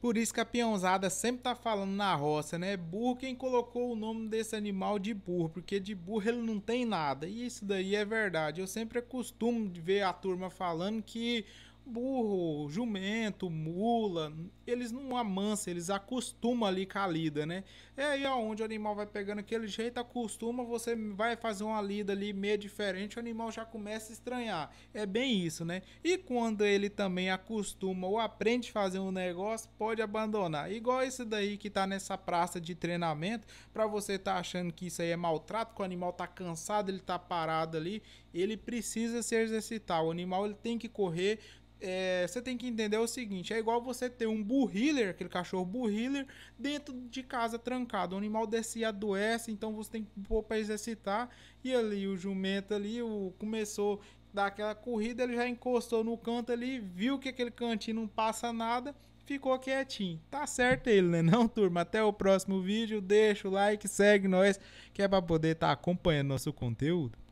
Por isso que a peãozada sempre tá falando na roça, né? Burro quem colocou o nome desse animal de burro, porque de burro ele não tem nada. E isso daí é verdade. Eu sempre costumo ver a turma falando que burro jumento, mula, eles não amansam, eles acostumam ali com a lida, né? É aí onde o animal vai pegando aquele jeito, acostuma, você vai fazer uma lida ali meio diferente, o animal já começa a estranhar. É bem isso, né? E quando ele também acostuma ou aprende a fazer um negócio, pode abandonar. Igual esse daí que tá nessa praça de treinamento, para você tá achando que isso aí é maltrato, que o animal tá cansado, ele tá parado ali, ele precisa se exercitar. O animal ele tem que correr, é, você tem que entender o seguinte: é igual você ter um burriller, aquele cachorro burriller, dentro de casa trancado. O animal descia adoece, então você tem que pôr para exercitar. E ali o jumento ali o, começou a dar aquela corrida, ele já encostou no canto ali, viu que aquele cantinho não passa nada, ficou quietinho. Tá certo ele, né? Não, turma? Até o próximo vídeo. Deixa o like, segue nós, que é para poder estar tá acompanhando nosso conteúdo.